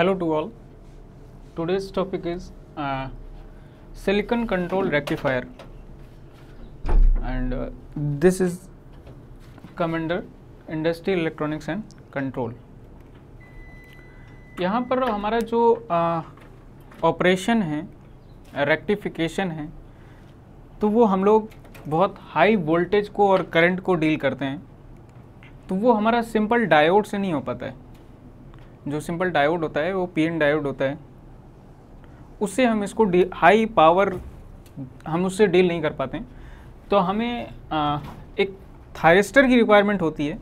hello to all today's topic is uh, silicon control rectifier and uh, this is come under industry electronics and control यहाँ पर हमारा जो operation है rectification है तो वो हम लोग बहुत हाई वोल्टेज को और करंट को डील करते हैं तो वो हमारा सिंपल डायोड से नहीं हो पाता है जो सिंपल डायोड होता है वो पीएन डायोड होता है उससे हम इसको हाई पावर हम उससे डील नहीं कर पाते तो हमें आ, एक थायरेस्टर की रिक्वायरमेंट होती है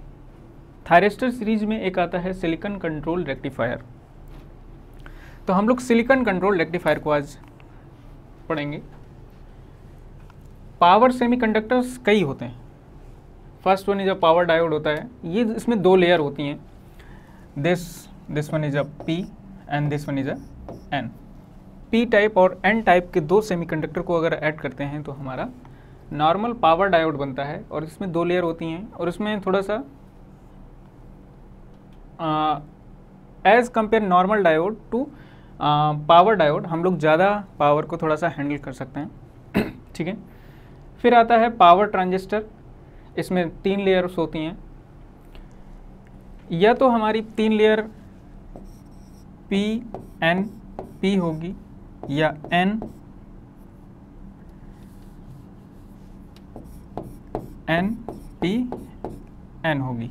थायरेस्टर सीरीज में एक आता है सिलिकन कंट्रोल रेक्टिफायर तो हम लोग सिलिकन कंट्रोल रेक्टिफायर को आज पढ़ेंगे पावर सेमीकंडक्टर्स कई होते हैं first one is a power diode होता है ये इसमें दो लेयर होती हैं this this one is a P and this one is a N. P type और N टाइप के दो कंडक्टर को अगर ऐड करते हैं तो हमारा नॉर्मल पावर डायोड बनता है और इसमें दो लेयर होती हैं और इसमें थोड़ा सा as compare normal diode to power diode हम लोग ज़्यादा पावर को थोड़ा सा हैंडल कर सकते हैं ठीक है फिर आता है पावर ट्रांजिस्टर इसमें तीन लेयर्स होती हैं या तो हमारी तीन लेयर पी एन पी होगी या एन एन पी एन होगी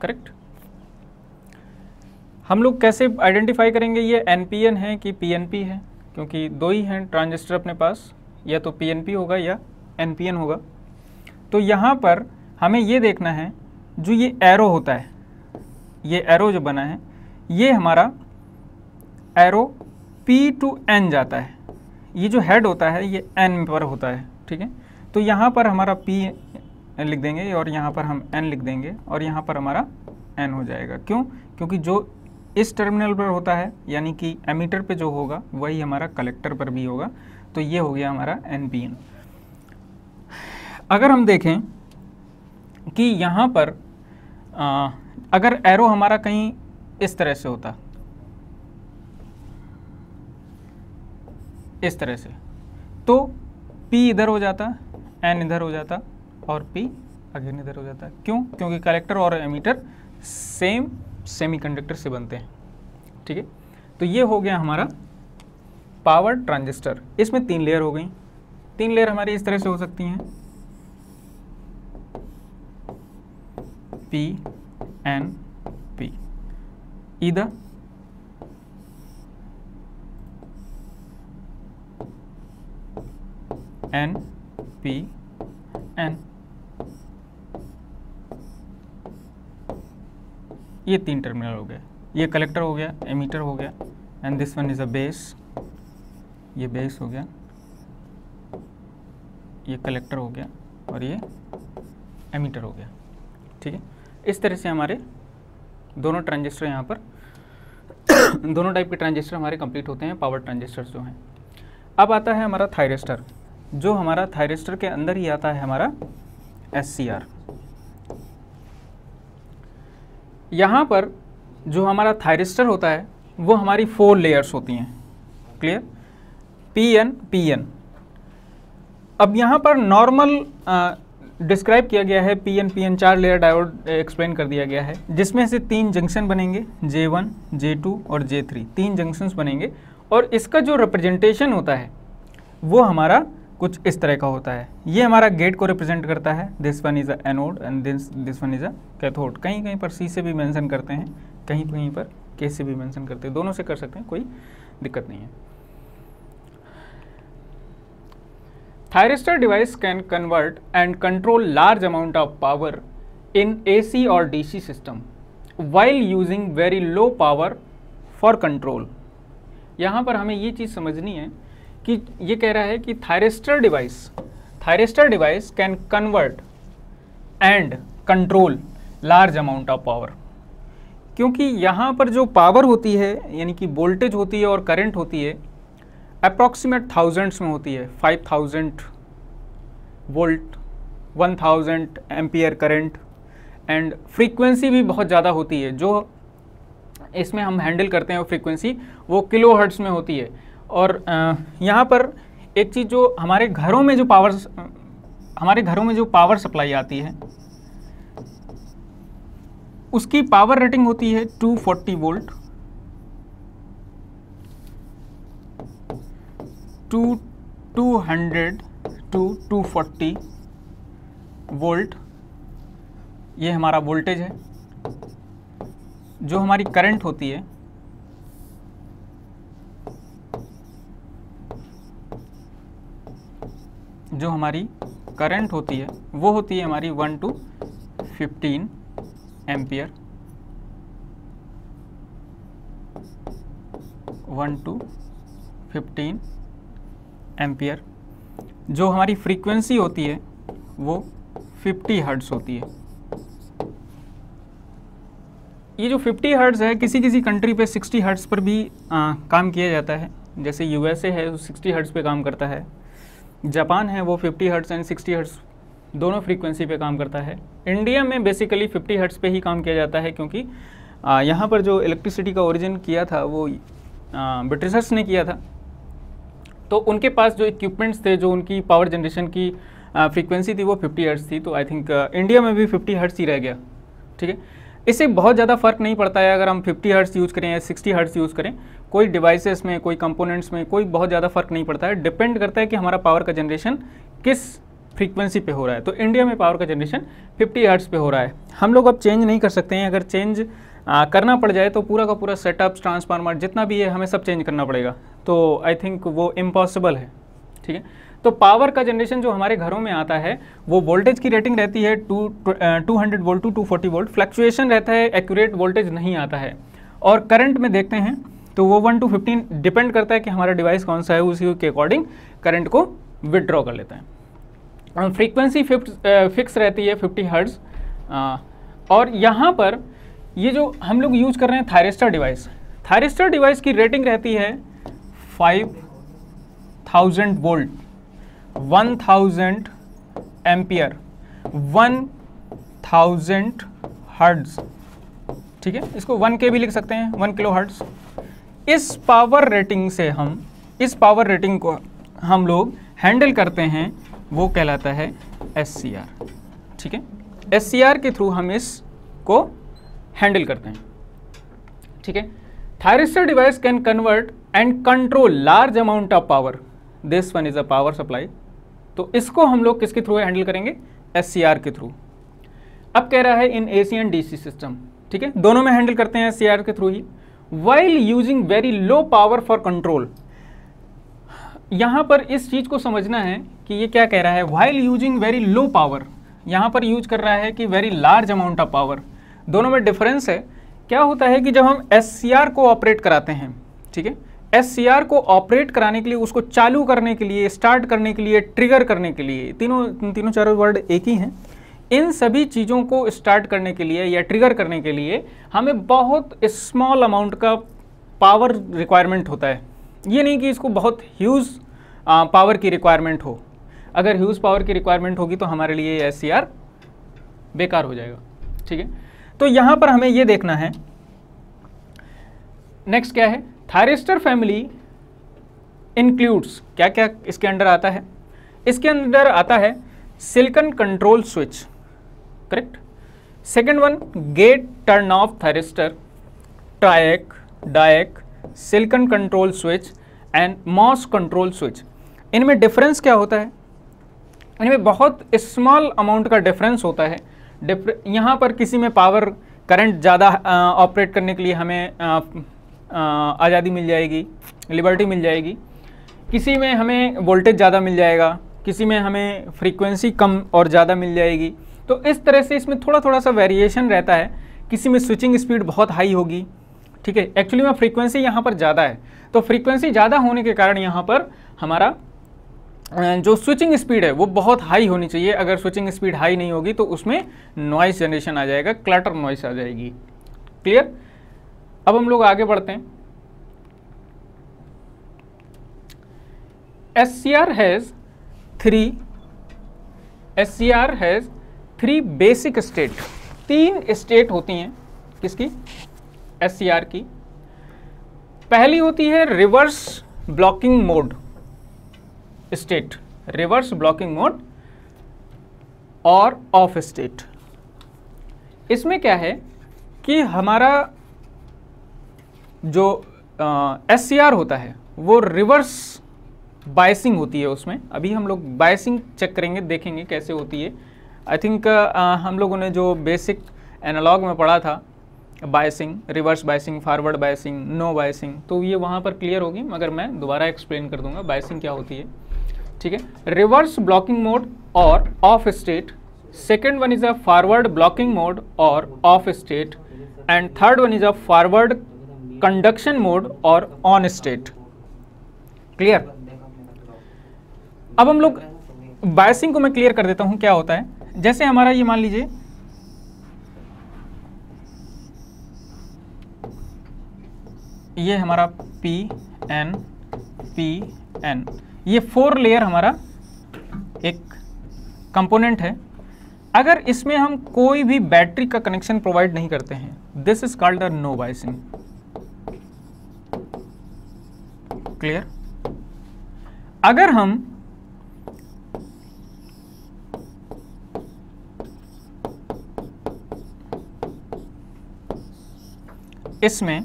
करेक्ट हम लोग कैसे आइडेंटिफाई करेंगे ये एन पी एन है कि पी एन पी है क्योंकि दो ही हैं ट्रांजिस्टर अपने पास या तो पी एन पी होगा या एन पी एन होगा तो यहाँ पर हमें ये देखना है जो ये एरो होता है ये एरो जो बना है ये हमारा एरो पी टू एन जाता है ये जो हेड होता है ये एन पर होता है ठीक है तो यहाँ पर हमारा पी लिख देंगे और यहाँ पर हम एन लिख देंगे और यहाँ पर हमारा एन हो जाएगा क्यों क्योंकि जो इस टर्मिनल पर होता है यानी कि एमीटर पे जो होगा वही हमारा कलेक्टर पर भी होगा तो ये हो गया हमारा एन पी एन अगर हम देखें कि यहाँ पर आ, अगर एरो हमारा कहीं इस तरह से होता इस तरह से तो P इधर हो जाता N इधर हो जाता और P अगेन इधर हो जाता क्यों क्योंकि कलेक्टर और एमीटर सेम सेमीकंडक्टर से बनते हैं ठीक है तो ये हो गया हमारा पावर ट्रांजिस्टर इसमें तीन लेयर हो गई तीन लेयर हमारी इस तरह से हो सकती हैं P N P Either N P N ये तीन टर्मिनल हो गए ये कलेक्टर हो गया एमीटर हो गया and this one is a base ये बेस हो गया ये कलेक्टर हो गया और ये एमीटर हो गया ठीक है इस तरह से हमारे दोनों ट्रांजिस्टर यहाँ पर दोनों टाइप के ट्रांजिस्टर हमारे कंप्लीट होते हैं पावर ट्रांजिस्टर जो हैं अब आता है हमारा थायरिस्टर जो हमारा थायरिस्टर के अंदर ही आता है हमारा एस सी आर यहाँ पर जो हमारा थायरिस्टर होता है वो हमारी फोर लेयर्स होती हैं clear P N P N अब यहाँ पर नॉर्मल डिस्क्राइब किया गया है पी एन पी एन चार लेयर डायोड एक्सप्लेन कर दिया गया है जिसमें से तीन जंक्शन बनेंगे जे वन जे टू और जे थ्री तीन जंक्शंस बनेंगे और इसका जो रिप्रेजेंटेशन होता है वो हमारा कुछ इस तरह का होता है ये हमारा गेट को रिप्रेजेंट करता है this one is a anode and this this one is a cathode कहीं कहीं पर सी से भी मेंशन करते हैं कहीं कहीं पर के से भी मेंशन करते हैं दोनों से कर सकते हैं कोई दिक्कत नहीं है can convert and control large amount of power in A C और D C system while using very low power for control यहाँ पर हमें ये चीज़ समझनी है कि ये कह रहा है कि thyristor device thyristor device can convert and control large amount of power क्योंकि यहाँ पर जो पावर होती है यानी कि वोल्टेज होती है और करंट होती है अप्रॉक्सीमेट थाउजेंड्स में होती है five thousand volt one thousand ampere current and frequency भी बहुत ज़्यादा होती है जो इसमें हम हैंडल करते हैं वो फ्रीक्वेंसी वो किलो हर्ट्स में होती है और यहाँ पर एक चीज़ जो हमारे घरों में जो पावर हमारे घरों में जो पावर सप्लाई आती है उसकी पावर रेटिंग होती है 240 volt to two hundred to two forty volt ये हमारा वोल्टेज है जो हमारी करंट होती है जो हमारी करंट होती है वो होती है हमारी one to fifteen ampere one to fifteen ampere जो हमारी फ्रीक्वेंसी होती है वो 50 हर्ट्ज होती है ये जो 50 हर्ट्ज है किसी किसी कंट्री पे 60 हर्ट्ज पर भी आ, काम किया जाता है जैसे यूएसए है वो 60 हर्ट्स पे काम करता है जापान है वो 50 हर्ट्स एंड 60 हर्ट्स दोनों फ्रीक्वेंसी पे काम करता है इंडिया में बेसिकली 50 हर्ट्स पे ही काम किया जाता है क्योंकि यहाँ पर जो इलेक्ट्रिसिटी का ओरिजिन किया था वो ब्रिटिशर्स ने किया था तो उनके पास जो इक्विपमेंट्स थे जो उनकी पावर जनरेशन की फ्रीक्वेंसी थी वो 50 हर्ट्स थी तो आई थिंक इंडिया में भी 50 हर्ट्स ही रह गया ठीक है इससे बहुत ज़्यादा फ़र्क नहीं पड़ता है अगर हम 50 हर्ट्स यूज़ करें या 60 हर्ट्स यूज़ करें कोई डिवाइसेस में कोई कंपोनेंट्स में कोई बहुत ज़्यादा फ़र्क नहीं पड़ता है डिपेंड करता है कि हमारा पावर का जनरेशन किस फ्रीक्वेंसी पे हो रहा है तो इंडिया में पावर का जनरेशन 50 हर्ट्स पे हो रहा है हम लोग अब चेंज नहीं कर सकते हैं अगर चेंज आ, करना पड़ जाए तो पूरा का पूरा सेटअप ट्रांसफार्मर जितना भी है हमें सब चेंज करना पड़ेगा तो आई थिंक वो इम्पॉसिबल है ठीक है तो पावर का जनरेशन जो हमारे घरों में आता है वो वोल्टेज की रेटिंग रहती है to two hundred volt to two forty volt fluctuation रहता है एक्यूरेट वोल्टेज नहीं आता है और करंट में देखते हैं तो वो वन टू फिफ्टीन डिपेंड करता है कि हमारा डिवाइस कौन सा है उसी के अकॉर्डिंग करंट को विदड्रॉ कर लेता है फ्रीक्वेंसी फिफ्ट फिक्स रहती है फिफ्टी हर्ड्स और यहाँ पर ये जो हम लोग यूज कर रहे हैं थायरेस्टर डिवाइस थायरेस्टर डिवाइस की रेटिंग रहती है five thousand volt one thousand ampere one thousand hertz ठीक है इसको वन के भी लिख सकते हैं वन किलो हर्ट्स इस पावर रेटिंग से हम इस पावर रेटिंग को हम लोग हैंडल करते हैं वो कहलाता है एस ठीक है एस के थ्रू हम इसको हैंडल करते हैं ठीक है thyristor device can convert and control large amount of power this one is a power supply तो इसको हम लोग किसके थ्रू हैंडल करेंगे एस के थ्रू अब कह रहा है in A C and D C system ठीक है दोनों में हैंडल करते हैं एस के थ्रू ही while using very low power for control यहाँ पर इस चीज़ को समझना है कि ये क्या कह रहा है while using very low power यहाँ पर यूज कर रहा है कि very large amount of power दोनों में डिफरेंस है क्या होता है कि जब हम एस को ऑपरेट कराते हैं ठीक है एस को ऑपरेट कराने के लिए उसको चालू करने के लिए स्टार्ट करने के लिए ट्रिगर करने के लिए तीनों तीनों चारों वर्ड एक ही हैं इन सभी चीज़ों को स्टार्ट करने के लिए या ट्रिगर करने के लिए हमें बहुत स्मॉल अमाउंट का पावर रिक्वायरमेंट होता है ये नहीं कि इसको बहुत ह्यूज पावर की रिक्वायरमेंट हो अगर ह्यूज पावर की रिक्वायरमेंट होगी तो हमारे लिए एस बेकार हो जाएगा ठीक है तो यहां पर हमें यह देखना है नेक्स्ट क्या है थायरिस्टर फैमिली इंक्लूड्स क्या क्या इसके अंडर आता है इसके अंदर आता है silicon control switch correct second one gate turn off thyristor triac diac silicon control switch and MOS control switch इनमें डिफरेंस क्या होता है इनमें बहुत स्मॉल अमाउंट का डिफरेंस होता है डिफर यहाँ पर किसी में पावर करंट ज़्यादा ऑपरेट करने के लिए हमें आज़ादी मिल जाएगी लिबर्टी मिल जाएगी किसी में हमें वोल्टेज ज़्यादा मिल जाएगा किसी में हमें फ्रीक्वेंसी कम और ज़्यादा मिल जाएगी तो इस तरह से इसमें थोड़ा थोड़ा सा वेरिएशन रहता है किसी में स्विचिंग स्पीड बहुत हाई होगी ठीक है एक्चुअली में फ्रीक्वेंसी यहाँ पर ज़्यादा है तो फ्रीक्वेंसी ज़्यादा होने के कारण यहाँ पर हमारा जो स्विचिंग स्पीड है वो बहुत हाई होनी चाहिए अगर स्विचिंग स्पीड हाई नहीं होगी तो उसमें नॉइस जनरेशन आ जाएगा क्लटर नॉइस आ जाएगी क्लियर अब हम लोग आगे बढ़ते हैं S C R has three S C R has three basic state तीन स्टेट होती हैं किसकी एस सी आर की पहली होती है reverse blocking mode state reverse blocking mode और ऑफ स्टेट इसमें क्या है कि हमारा जो एस सी आर होता है वो रिवर्स बायसिंग होती है उसमें अभी हम लोग बायसिंग चेक करेंगे देखेंगे कैसे होती है आई थिंक uh, हम लोगों ने जो बेसिक एनालॉग में पढ़ा था biasing reverse biasing forward biasing no biasing तो ये वहाँ पर क्लियर होगी मगर मैं दोबारा एक्सप्लेन कर दूंगा बायसिंग क्या होती है ठीक है रिवर्स ब्लॉकिंग मोड और off state second one is a forward blocking mode और off state and third one is a forward conduction mode और ऑन स्टेट क्लियर अब हम लोग बायसिंग को मैं क्लियर कर देता हूं क्या होता है जैसे हमारा ये मान लीजिए ये हमारा पी एन पी एन ये फोर लेयर हमारा एक कंपोनेंट है अगर इसमें हम कोई भी बैटरी का कनेक्शन प्रोवाइड नहीं करते हैं this is called a no biasing clear अगर हम इसमें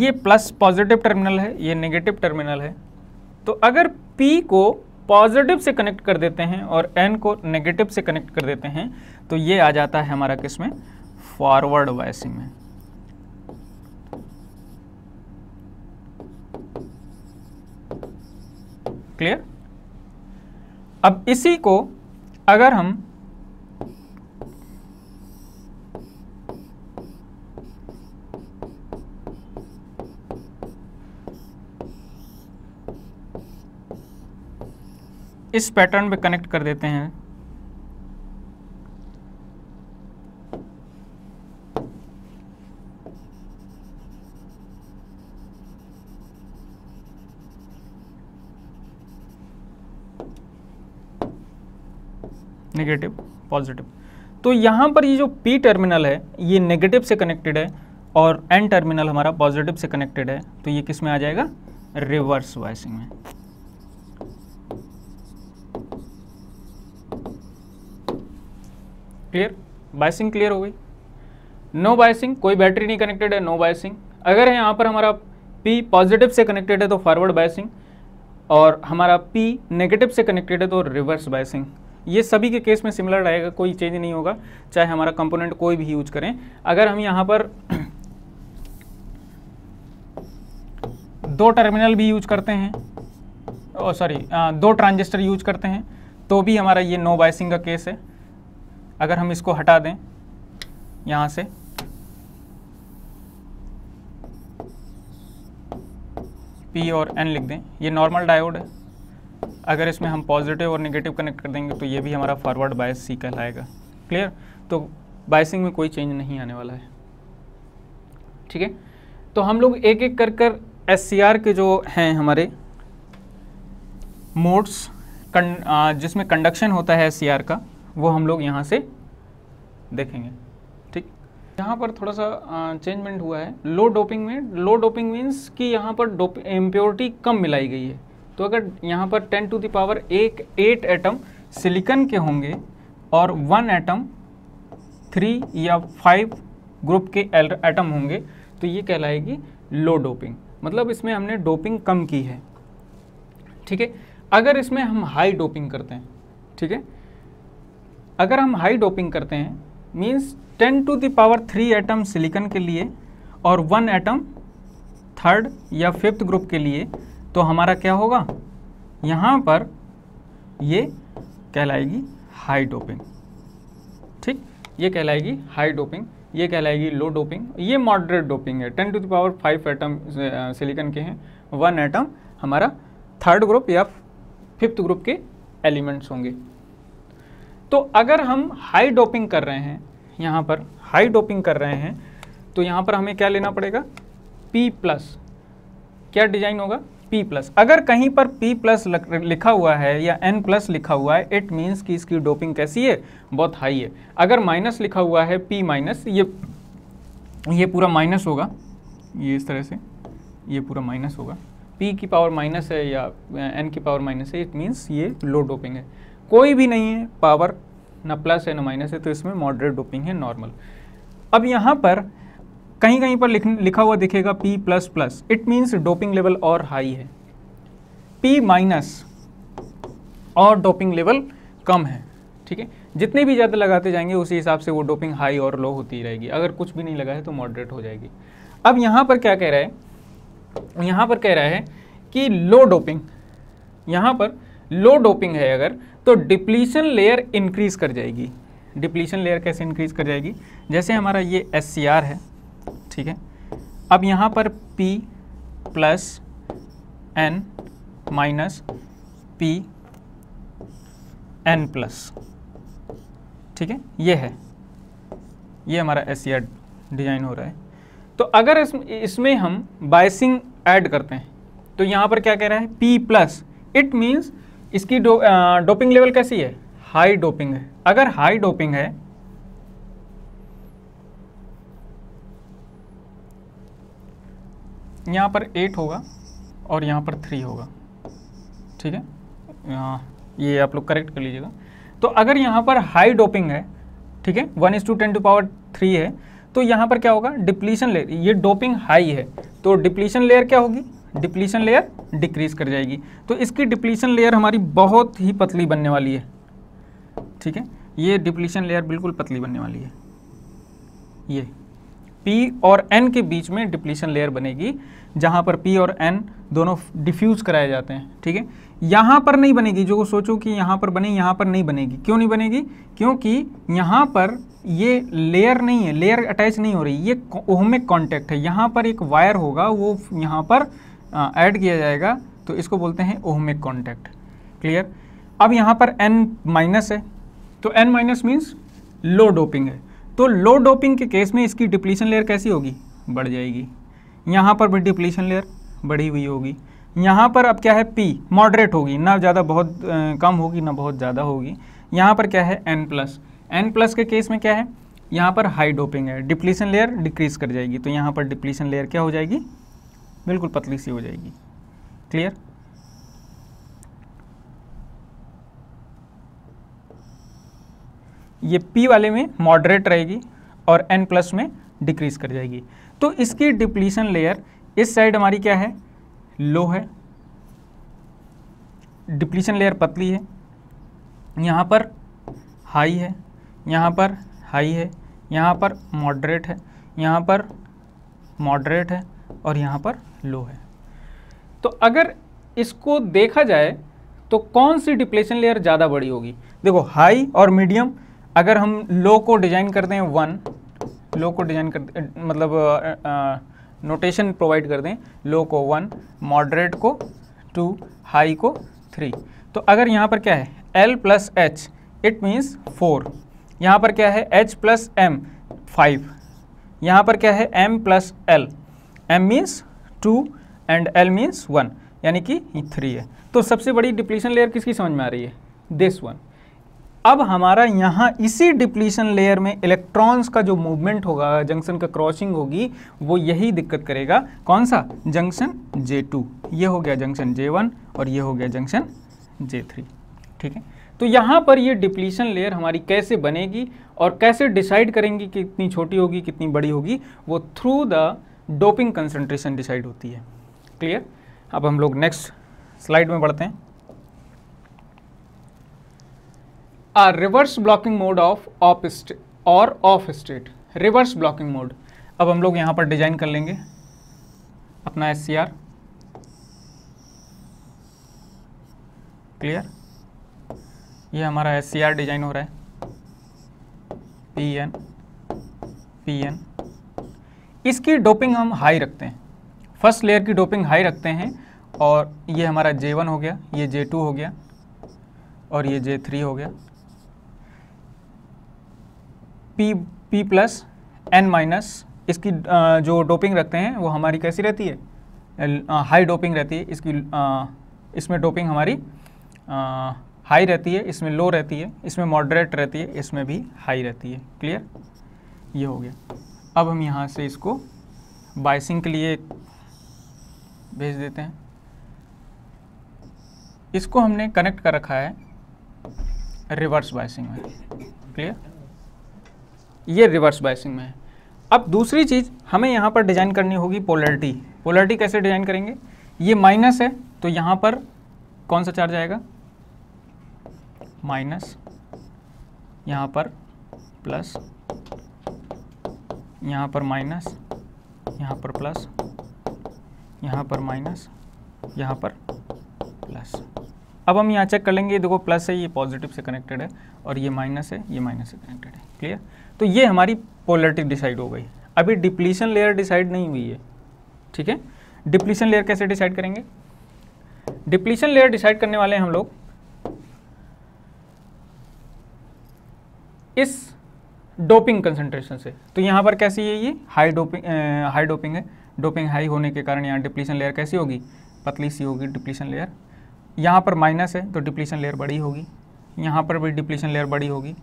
ये प्लस पॉजिटिव टर्मिनल है ये नेगेटिव टर्मिनल है तो अगर P को पॉजिटिव से कनेक्ट कर देते हैं और N को नेगेटिव से कनेक्ट कर देते हैं तो ये आ जाता है हमारा किस में फॉरवर्ड वायसिंग में क्लियर अब इसी को अगर हम इस पैटर्न में कनेक्ट कर देते हैं नेगेटिव पॉजिटिव तो यहां पर ये जो पी टर्मिनल है ये नेगेटिव से कनेक्टेड है और एन टर्मिनल हमारा पॉजिटिव से कनेक्टेड है तो ये किस में आ जाएगा रिवर्स वाइसिंग में क्लियर बाइसिंग क्लियर हो गई नो बायसिंग कोई बैटरी नहीं कनेक्टेड है नो बायसिंग अगर यहाँ पर हमारा पी पॉजिटिव से कनेक्टेड है तो फॉरवर्ड बायसिंग और हमारा पी नेगेटिव से कनेक्टेड है तो रिवर्स बायसिंग ये सभी के केस में सिमिलर रहेगा कोई चेंज नहीं होगा चाहे हमारा कंपोनेंट कोई भी यूज करें अगर हम यहाँ पर दो टर्मिनल भी यूज करते हैं सॉरी दो ट्रांजिस्टर यूज करते हैं तो भी हमारा ये नो बाइसिंग का केस है अगर हम इसको हटा दें यहाँ से पी और एन लिख दें ये नॉर्मल डायोड है अगर इसमें हम पॉजिटिव और नेगेटिव कनेक्ट कर देंगे तो ये भी हमारा फॉरवर्ड बायस सी कहलाएगा क्लियर तो बायसिंग में कोई चेंज नहीं आने वाला है ठीक है तो हम लोग एक एक कर कर एस के जो हैं हमारे मोड्स जिसमें कंडक्शन होता है एस का वो हम लोग यहाँ से देखेंगे ठीक यहाँ पर थोड़ा सा चेंजमेंट हुआ है लो डोपिंग में लो डोपिंग मीन्स कि यहाँ पर इम्प्योरिटी कम मिलाई गई है तो अगर यहाँ पर टेन टू दावर एक एट एटम सिलिकन के होंगे और वन एटम थ्री या फाइव ग्रुप के एटम होंगे तो ये कहलाएगी लो डोपिंग मतलब इसमें हमने डोपिंग कम की है ठीक है अगर इसमें हम हाई डोपिंग करते हैं ठीक है अगर हम हाई डोपिंग करते हैं means ten to the power three atom silicon के लिए और वन एटम थर्ड या फिफ्थ ग्रुप के लिए तो हमारा क्या होगा यहाँ पर ये कहलाएगी हाई डोपिंग ठीक ये कहलाएगी हाई डोपिंग ये कहलाएगी लो डोपिंग ये मॉडरेट डोपिंग है ten to the power five atom silicon के हैं वन एटम हमारा थर्ड ग्रुप या फिफ्थ ग्रुप के एलिमेंट्स होंगे तो अगर हम हाई डोपिंग कर रहे हैं यहाँ पर हाई डोपिंग कर रहे हैं तो यहाँ पर हमें क्या लेना पड़ेगा पी प्लस क्या डिजाइन होगा पी प्लस अगर कहीं पर पी प्लस लिखा हुआ है या एन प्लस लिखा हुआ है इट मीन्स कि इसकी डोपिंग कैसी है बहुत हाई है अगर माइनस लिखा हुआ है पी माइनस ये ये पूरा माइनस होगा ये इस तरह से ये पूरा माइनस होगा पी की पावर माइनस है या एन की पावर माइनस है इट मीन्स ये लो डोपिंग है कोई भी नहीं है पावर ना प्लस है ना माइनस है तो इसमें मॉडरेट डोपिंग है नॉर्मल अब यहाँ पर कहीं कहीं पर लिखा हुआ दिखेगा P plus plus it means doping level और हाई है पी माइनस और डोपिंग लेवल कम है ठीक है जितने भी ज़्यादा लगाते जाएंगे उसी हिसाब से वो डोपिंग हाई और लो होती रहेगी अगर कुछ भी नहीं लगा है तो मॉडरेट हो जाएगी अब यहाँ पर क्या कह रहा है यहाँ पर कह रहा है कि लो डोपिंग यहाँ पर लो डोपिंग है अगर तो डिप्लीशन लेयर इंक्रीज कर जाएगी डिप्लीशन लेयर कैसे इंक्रीज कर जाएगी जैसे हमारा ये एस है ठीक है अब यहाँ पर P plus N minus P N plus ठीक है ये है ये हमारा एस डिज़ाइन हो रहा है तो अगर इस, इसमें हम बायसिंग ऐड करते हैं तो यहाँ पर क्या कह रहा है P प्लस इट मीन्स इसकी डो, आ, डोपिंग लेवल कैसी है हाई डोपिंग है अगर हाई डोपिंग है यहाँ पर एट होगा और यहाँ पर थ्री होगा ठीक है ये आप लोग करेक्ट कर लीजिएगा तो अगर यहाँ पर हाई डोपिंग है ठीक है one is to ten to power three है तो यहाँ पर क्या होगा डिप्लीशन लेयर ये डोपिंग हाई है तो डिप्लीशन लेयर क्या होगी डिप्लीशन लेयर डिक्रीज कर जाएगी तो इसकी डिप्लीशन लेयर हमारी बहुत ही पतली बनने वाली है ठीक है ये डिप्लीशन लेयर बिल्कुल पतली बनने वाली है ये P और N के बीच में डिप्लीशन लेयर बनेगी जहाँ पर P और N दोनों डिफ्यूज़ कराए जाते हैं ठीक है यहाँ पर नहीं बनेगी जो सोचो कि यहाँ पर बने यहाँ पर नहीं बनेगी क्यों नहीं बनेगी क्योंकि यहाँ पर ये लेयर नहीं है लेयर अटैच नहीं हो रही ये ओहमिक कॉन्टैक्ट है यहाँ पर एक वायर होगा वो यहाँ पर ऐड हाँ, किया जाएगा तो इसको बोलते हैं ओहमिक कॉन्टैक्ट क्लियर अब यहाँ पर एन माइनस है तो N minus means low doping है तो लो डोपिंग के केस में इसकी डिप्लीशन लेयर कैसी होगी बढ़ जाएगी यहाँ पर भी डिप्लीशन लेयर बढ़ी हुई होगी यहाँ पर अब क्या है पी मॉडरेट होगी ना ज़्यादा बहुत आ, कम होगी ना बहुत ज़्यादा होगी यहाँ पर क्या है एन प्लस एन प्लस के केस में क्या है यहाँ पर हाई डोपिंग है डिप्लीशन लेयर डिक्रीज कर जाएगी तो यहाँ पर डिप्लीशन लेयर क्या हो जाएगी बिल्कुल पतली सी हो जाएगी क्लियर ये P वाले में मॉडरेट रहेगी और N प्लस में डिक्रीज कर जाएगी तो इसकी डिप्लीशन लेयर इस साइड हमारी क्या है लो है डिप्लीशन लेयर पतली है यहाँ पर हाई है यहाँ पर हाई है यहाँ पर मॉडरेट है यहाँ पर मॉडरेट है और यहाँ पर लो है तो अगर इसको देखा जाए तो कौन सी डिप्लेशन लेयर ज़्यादा बड़ी होगी देखो हाई और मीडियम अगर हम लो को डिज़ाइन करते हैं वन लो को डिज़ाइन कर मतलब नोटेशन प्रोवाइड कर दें लो को वन मॉडरेट को टू हाई को थ्री तो अगर यहाँ पर क्या है L plus H it means four यहाँ पर क्या है एच प्लस एम फाइव यहाँ पर क्या है M plus L M means two and L means one यानी कि थ्री है तो सबसे बड़ी डिप्लीशन लेयर किसकी समझ में आ रही है दिस वन अब हमारा यहाँ इसी डिप्लीशन लेयर में इलेक्ट्रॉन्स का जो मूवमेंट होगा जंक्शन का क्रॉसिंग होगी वो यही दिक्कत करेगा कौन सा जंक्शन J2 ये हो गया जंक्शन J1 और ये हो गया जंक्शन J3 ठीक है तो यहाँ पर ये डिप्लीशन लेयर हमारी कैसे बनेगी और कैसे डिसाइड करेंगी कि कितनी छोटी होगी कितनी बड़ी होगी वो through the doping concentration decide होती है क्लियर अब हम लोग नेक्स्ट स्लाइड में बढ़ते हैं uh reverse blocking mode off off और off state reverse blocking mode अब हम लोग यहां पर डिजाइन कर लेंगे अपना एस क्लियर ये हमारा एस डिजाइन हो रहा है पी एन पी एन इसकी डोपिंग हम हाई रखते हैं फर्स्ट लेयर की डोपिंग हाई रखते हैं और ये हमारा जे वन हो गया ये जे टू हो गया और ये जे थ्री हो गया P P plus N minus इसकी जो डोपिंग रखते हैं वो हमारी कैसी रहती है हाई डोपिंग रहती है इसकी इसमें डोपिंग हमारी हाई रहती है इसमें लो रहती है इसमें मॉडरेट रहती है इसमें भी हाई रहती है क्लियर ये हो गया अब हम यहाँ से इसको बाइसिंग के लिए भेज देते हैं इसको हमने कनेक्ट कर रखा है रिवर्स बाइसिंग में क्लियर ये रिवर्स बाइसिंग में है अब दूसरी चीज़ हमें यहाँ पर डिज़ाइन करनी होगी पोलरिटी पोलरिटी कैसे डिज़ाइन करेंगे ये माइनस है तो यहाँ पर कौन सा चार्ज आएगा माइनस यहाँ पर प्लस यहाँ पर माइनस यहाँ पर प्लस यहाँ पर माइनस यहाँ पर प्लस अब हम यहाँ चेक कर लेंगे देखो प्लस है ये पॉजिटिव से कनेक्टेड है और ये माइनस है ये माइनस से कनेक्टेड है क्लियर तो ये हमारी पोलिटिक डिसाइड हो गई अभी डिप्लीशन लेयर डिसाइड नहीं हुई है ठीक है डिप्लीशन लेयर कैसे डिसाइड करेंगे डिप्लीशन लेयर डिसाइड करने वाले हैं हम लोग इस डोपिंग कंसनट्रेशन से तो यहाँ पर कैसी है ये हाई डोपिंग हाई डोपिंग है डोपिंग हाई होने के कारण यहाँ डिप्लीशन लेयर कैसी होगी पतली सी होगी डिप्लीशन लेयर यहाँ पर माइनस है तो डिप्लीशन लेयर बड़ी होगी यहाँ पर भी डिप्लीशन लेयर बड़ी होगी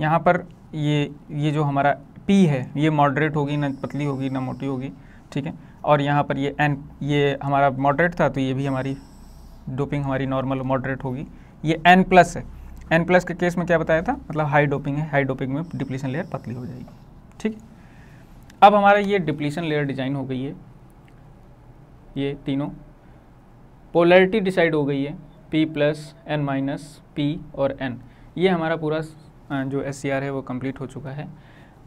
यहाँ पर ये ये जो हमारा पी है ये मॉडरेट होगी ना पतली होगी ना मोटी होगी ठीक है और यहाँ पर ये एन ये हमारा मॉडरेट था तो ये भी हमारी डोपिंग हमारी नॉर्मल मॉडरेट होगी ये एन प्लस है एन प्लस के केस में क्या बताया था मतलब हाई डोपिंग है हाई डोपिंग में डिप्लीशन लेयर पतली हो जाएगी ठीक अब हमारा ये डिप्लीशन लेयर डिजाइन हो गई है ये तीनों पोलरिटी डिसाइड हो गई है P plus N minus P और एन ये हमारा पूरा जो एस है वो कंप्लीट हो चुका है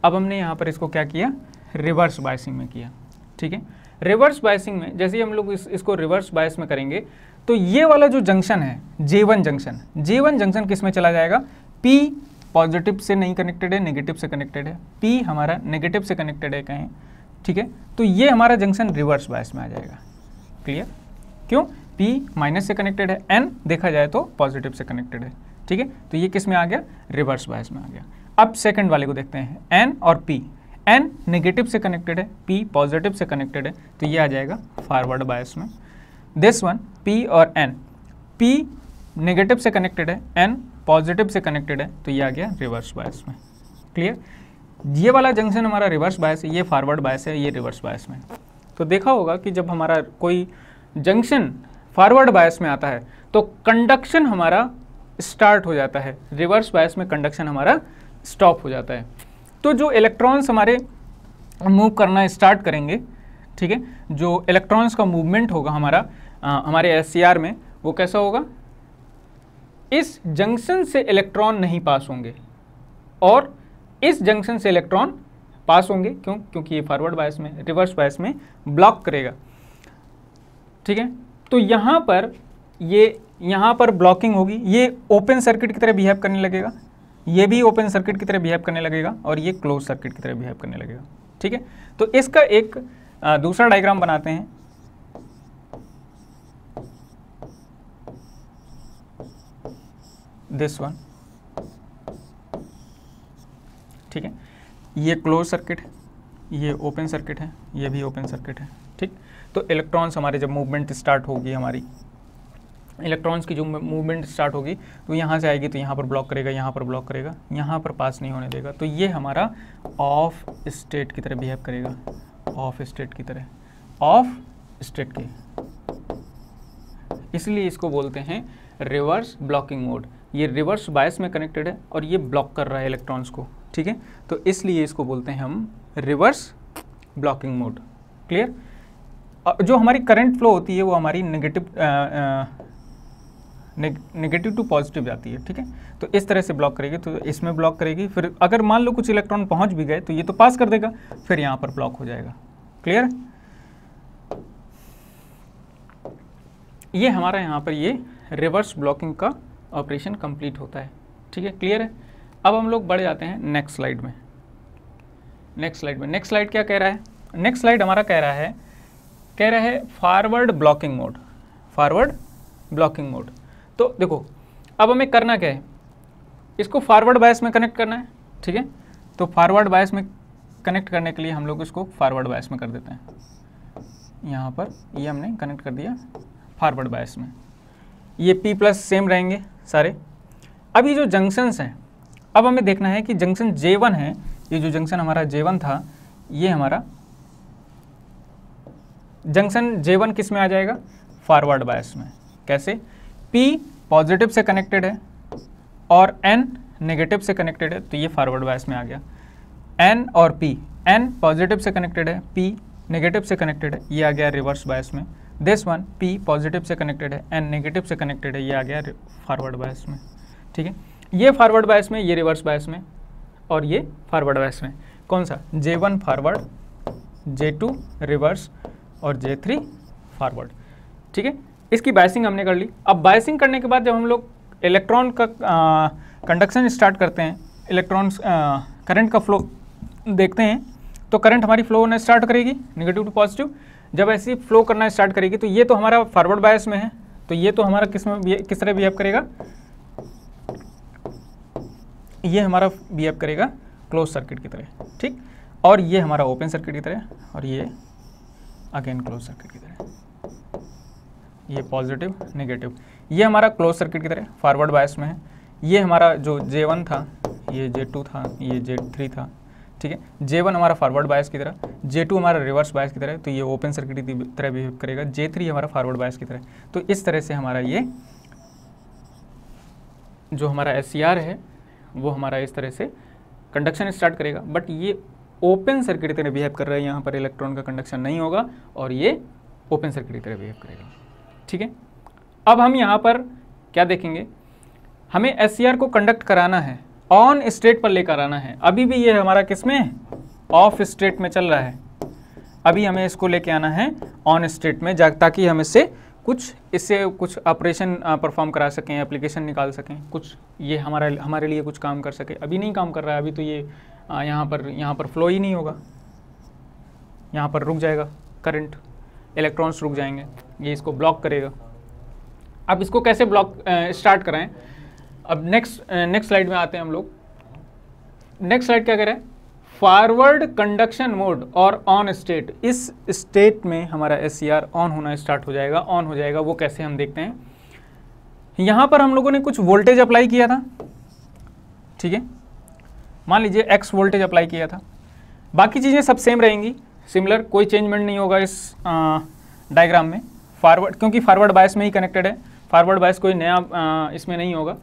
अब हमने यहाँ पर इसको क्या किया रिवर्स बायसिंग में किया ठीक है रिवर्स बायसिंग में जैसे ही हम लोग इस, इसको रिवर्स बायस में करेंगे तो ये वाला जो जंक्शन है J one junction J one junction किस में चला जाएगा पी पॉजिटिव से नहीं कनेक्टेड है नेगेटिव से कनेक्टेड है पी हमारा नेगेटिव से कनेक्टेड है कहें ठीक है तो ये हमारा जंक्शन रिवर्स बायस में आ जाएगा क्लियर क्यों पी माइनस से कनेक्टेड है एन देखा जाए तो पॉजिटिव से कनेक्टेड है ठीक है तो ये किस में आ गया रिवर्स बायस में आ गया अब सेकंड वाले को देखते हैं एन और पी एन नेगेटिव से कनेक्टेड है पी पॉजिटिव से कनेक्टेड है तो ये आ जाएगा फॉरवर्ड बायस में दिस वन पी और एन पी नेगेटिव से कनेक्टेड है एन पॉजिटिव से कनेक्टेड है तो ये आ गया रिवर्स बायस में क्लियर ये वाला जंक्शन हमारा रिवर्स बायस है ये फॉरवर्ड बायस है ये रिवर्स बायस में तो देखा होगा कि जब हमारा कोई जंक्शन फॉरवर्ड बायस में आता है तो कंडक्शन हमारा स्टार्ट हो जाता है रिवर्स बायस में कंडक्शन हमारा स्टॉप हो जाता है तो जो इलेक्ट्रॉन्स हमारे मूव करना स्टार्ट करेंगे ठीक है जो इलेक्ट्रॉन्स का मूवमेंट होगा हमारा आ, हमारे एस में वो कैसा होगा इस जंक्शन से इलेक्ट्रॉन नहीं पास होंगे और इस जंक्शन से इलेक्ट्रॉन पास होंगे क्यों क्योंकि ये फॉरवर्ड बायस में रिवर्स बायस में ब्लॉक करेगा ठीक है तो यहाँ पर ये यहाँ पर ब्लॉकिंग होगी ये ओपन सर्किट की तरह बिहेव करने लगेगा ये भी ओपन सर्किट की तरह बिहेव करने लगेगा और ये क्लोज सर्किट की तरह बिहेव करने लगेगा ठीक है तो इसका एक दूसरा डायग्राम बनाते हैं दिस वन ठीक है ये क्लोज सर्किट है ये ओपन सर्किट है ये भी ओपन सर्किट है ठीक तो इलेक्ट्रॉन्स हमारे जब मूवमेंट स्टार्ट होगी हमारी इलेक्ट्रॉन्स की जो मूवमेंट स्टार्ट होगी तो यहाँ से आएगी तो यहाँ पर ब्लॉक करेगा यहाँ पर ब्लॉक करेगा यहाँ पर पास नहीं होने देगा तो ये हमारा ऑफ स्टेट की तरह बिहेव करेगा ऑफ स्टेट की तरह ऑफ स्टेट की इसलिए इसको बोलते हैं रिवर्स ब्लॉकिंग मोड ये रिवर्स बायस में कनेक्टेड है और ये ब्लॉक कर रहा है इलेक्ट्रॉन्स को ठीक है तो इसलिए इसको बोलते हैं हम रिवर्स ब्लॉकिंग मोड क्लियर जो हमारी करंट फ्लो होती है वो हमारी नेगेटिव नेगेटिव टू पॉजिटिव जाती है ठीक है तो इस तरह से ब्लॉक करेगी तो इसमें ब्लॉक करेगी फिर अगर मान लो कुछ इलेक्ट्रॉन पहुंच भी गए तो ये तो पास कर देगा फिर यहां पर ब्लॉक हो जाएगा क्लियर ये हमारा यहाँ पर ये रिवर्स ब्लॉकिंग का ऑपरेशन कंप्लीट होता है ठीक है क्लियर है अब हम लोग बढ़ जाते हैं नेक्स्ट स्लाइड में नेक्स्ट स्लाइड में नेक्स्ट स्लाइड क्या कह रहा है नेक्स्ट स्लाइड हमारा कह रहा है कह रहा है forward blocking mode forward blocking mode तो देखो अब हमें करना क्या है इसको फॉरवर्ड बायस में कनेक्ट करना है ठीक है तो फॉरवर्ड बायस में कनेक्ट करने के लिए हम लोग इसको फॉरवर्ड बायस में कर देते हैं यहाँ पर ये यह हमने कनेक्ट कर दिया फॉरवर्ड बायस में ये पी प्लस सेम रहेंगे सारे अब ये जो जंक्शंस हैं अब हमें देखना है कि जंक्शन जे वन है ये जो जंक्शन हमारा जे वन था ये हमारा जंक्शन जे वन किस में आ जाएगा फॉरवर्ड बायस में कैसे पी पॉजिटिव से कनेक्टेड है और एन नेगेटिव से कनेक्टेड है तो ये फॉरवर्ड बायस में आ गया एन और पी एन पॉजिटिव से कनेक्टेड है पी नेगेटिव से कनेक्टेड है ये आ गया रिवर्स बायस में दिस वन पी पॉजिटिव से कनेक्टेड है एन नेगेटिव से कनेक्टेड है ये आ गया फॉरवर्ड बायस में ठीक है ये फॉरवर्ड बायस में ये रिवर्स बायस में और ये फॉरवर्ड बायस में कौन सा J one forward J two reverse और जे थ्री फॉरवर्ड ठीक है इसकी बायसिंग हमने कर ली अब बायसिंग करने के बाद जब हम लोग इलेक्ट्रॉन का कंडक्शन स्टार्ट करते हैं इलेक्ट्रॉन करंट का फ्लो देखते हैं तो करंट हमारी फ्लो होना स्टार्ट करेगी नेगेटिव टू पॉजिटिव जब ऐसी फ्लो करना स्टार्ट करेगी तो ये तो हमारा फॉरवर्ड बायस में है तो ये तो हमारा किस में किस तरह बिहेव करेगा ये हमारा बिहेव करेगा क्लोज सर्किट की तरह ठीक और ये हमारा ओपन सर्किट की तरह और ये अगेन क्लोज सर्किट की तरह ये पॉजिटिव नेगेटिव ये हमारा क्लोज सर्किट की तरह फॉरवर्ड बायस में है ये हमारा जो जे वन था ये जे टू था ये जे थ्री था ठीक है जे वन हमारा फॉरवर्ड बायस की तरह जे टू हमारा रिवर्स बायस की तरह तो ये ओपन सर्किट की तरह बिहेव करेगा जे थ्री हमारा फॉरवर्ड बायस की तरह तो इस तरह से हमारा ये जो हमारा एस e है वो हमारा इस तरह से कंडक्शन स्टार्ट करेगा बट ये ओपन सर्किट की तरह बिहेव कर रहा है यहाँ पर इलेक्ट्रॉन का कंडक्शन नहीं होगा और ये ओपन सर्किट की तरह बिहेव करेगा ठीक है अब हम यहाँ पर क्या देखेंगे हमें एस e को कंडक्ट कराना है ऑन स्टेट पर लेकर आना है अभी भी ये हमारा किस में ऑफ स्टेट में चल रहा है अभी हमें इसको लेके आना है ऑन स्टेट में जा ताकि हम इससे कुछ इससे कुछ ऑपरेशन परफॉर्म करा सकें एप्लीकेशन निकाल सकें कुछ ये हमारा हमारे लिए कुछ काम कर सके अभी नहीं काम कर रहा है अभी तो ये आ, यहाँ पर यहाँ पर फ्लो ही नहीं होगा यहाँ पर रुक जाएगा करंट इलेक्ट्रॉन्स रुक जाएंगे ये इसको ब्लॉक करेगा अब इसको कैसे ब्लॉक स्टार्ट कराएं अब नेक्स्ट नेक्स्ट स्लाइड में आते हैं हम लोग नेक्स्ट स्लाइड क्या कह रहे हैं फॉरवर्ड कंडक्शन मोड और ऑन स्टेट इस स्टेट में हमारा एस ऑन e होना स्टार्ट हो जाएगा ऑन हो जाएगा वो कैसे हम देखते हैं यहाँ पर हम लोगों ने कुछ वोल्टेज अप्लाई किया था ठीक है मान लीजिए एक्स वोल्टेज अप्लाई किया था बाकी चीज़ें सब सेम रहेंगी सिमिलर कोई चेंजमेंट नहीं होगा इस डायग्राम में फॉरवर्ड क्योंकि फॉरवर्ड बायस में ही कनेक्टेड है फॉरवर्ड बायस कोई नया आ, इसमें नहीं होगा